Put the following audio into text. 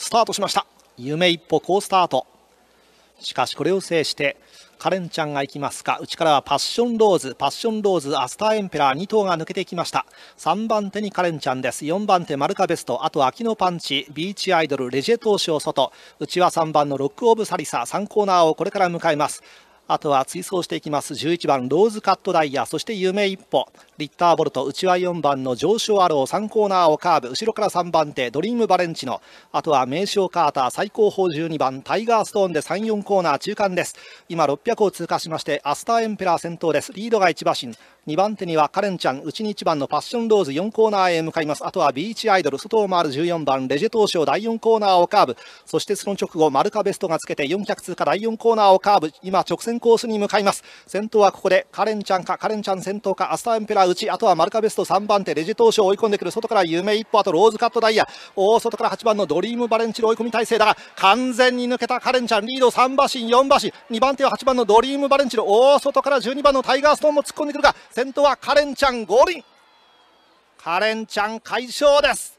スタートしました夢一歩好スタートしかしこれを制してカレンちゃんが行きますか内からはパッションローズパッションローズアスターエンペラー2頭が抜けていきました3番手にカレンちゃんです4番手マルカベストあと秋のパンチビーチアイドルレジェ投手を外内は3番のロックオブサリサ3コーナーをこれから迎えますあとは追走していきます11番ローズカットダイヤそして夢一歩リッターボルト内は4番の上昇アロー3コーナーをカーブ後ろから3番手ドリームバレンチノあとは名称カーター最高峰12番タイガーストーンで34コーナー中間です今600を通過しましてアスターエンペラー先頭ですリードが1馬身2番手にはカレンちゃん内に1番のパッションローズ4コーナーへ向かいますあとはビーチアイドル外を回る14番レジェ手を第4コーナーをカーブそしてその直後マルカベストがつけて400通過第4コーナーをカーブ今直線コースに向かいます先頭はここでカレンちゃんかカレンちゃん先頭かアスターエンペラー内あとはマルカベスト3番手レジ投手を追い込んでくる外から夢一歩あとローズカットダイヤ大外から8番のドリームバレンチの追い込み体勢だが完全に抜けたカレンちゃんリード3馬身4馬身2番手は8番のドリームバレンチの大外から12番のタイガーストーンも突っ込んでくるが先頭はカレンちゃん五輪カレンちゃん快勝です